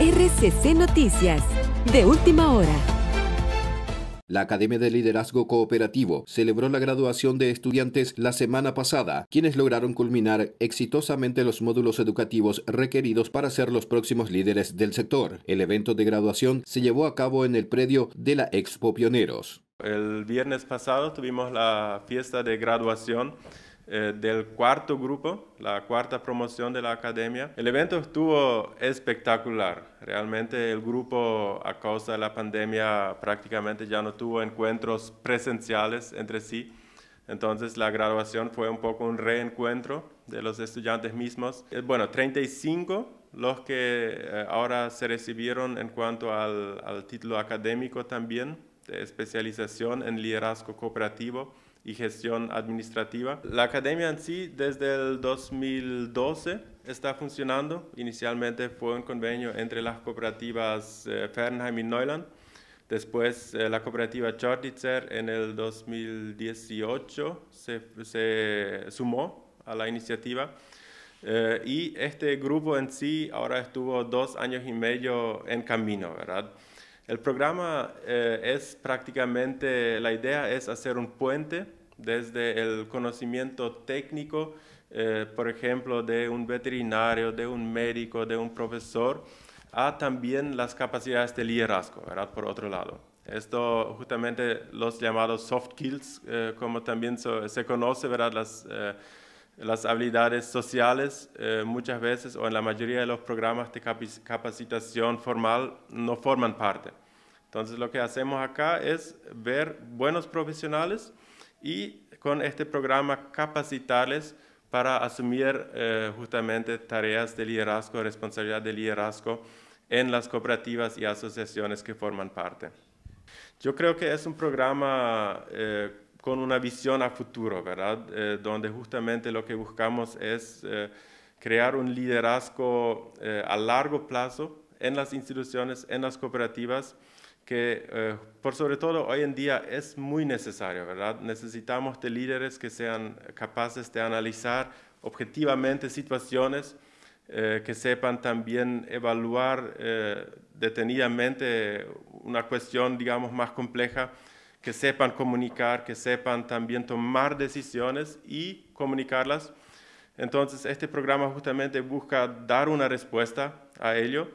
RCC Noticias, de última hora. La Academia de Liderazgo Cooperativo celebró la graduación de estudiantes la semana pasada, quienes lograron culminar exitosamente los módulos educativos requeridos para ser los próximos líderes del sector. El evento de graduación se llevó a cabo en el predio de la Expo Pioneros. El viernes pasado tuvimos la fiesta de graduación eh, del cuarto grupo, la cuarta promoción de la academia. El evento estuvo espectacular. Realmente el grupo a causa de la pandemia prácticamente ya no tuvo encuentros presenciales entre sí. Entonces la graduación fue un poco un reencuentro de los estudiantes mismos. Eh, bueno, 35 los que eh, ahora se recibieron en cuanto al título académico también, de especialización en liderazgo cooperativo y gestión administrativa. La academia en sí desde el 2012 está funcionando. Inicialmente fue un convenio entre las cooperativas eh, Fernheim y Neuland. Después eh, la cooperativa Chorditzer en el 2018 se, sumó a la iniciativa. Eh, y este grupo en sí ahora estuvo dos años y medio en camino, ¿verdad? El programa es prácticamente, la idea es hacer un puente desde el conocimiento técnico, eh, por ejemplo, de un veterinario, de un médico, de un profesor, a también las capacidades de liderazgo, ¿verdad? Por otro lado. Esto justamente los llamados soft skills, eh, como también se conoce, ¿verdad? Las, eh, habilidades sociales muchas veces o en la mayoría de los programas de capacitación formal no forman parte. Entonces lo que hacemos acá es ver buenos profesionales y con este programa capacitarles para asumir eh, justamente tareas de liderazgo, responsabilidad de liderazgo en las cooperativas y asociaciones que forman parte. Yo creo que es un programa eh, con una visión a futuro, ¿verdad? Eh, donde justamente lo que buscamos es crear un liderazgo a largo plazo en las instituciones, en las cooperativas, que eh, por sobre todo hoy en día es muy necesario, ¿verdad? Necesitamos de líderes que sean capaces de analizar objetivamente situaciones, eh, que sepan también evaluar eh, detenidamente una cuestión, digamos, más compleja, que sepan comunicar, que sepan también tomar decisiones y comunicarlas. Entonces, este programa justamente busca dar una respuesta a ello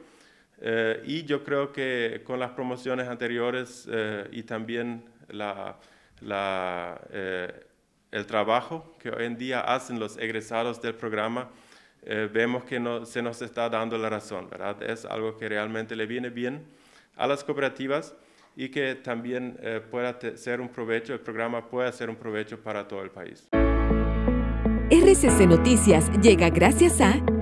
eh, y yo creo que con las promociones anteriores eh, y también la, la, eh, el trabajo que hoy en día hacen los egresados del programa, vemos que no, se nos está dando la razón, ¿verdad? Es algo que realmente le viene bien a las cooperativas y que también pueda ser un provecho, el programa pueda ser un provecho para todo el país. RCC Noticias llega gracias a...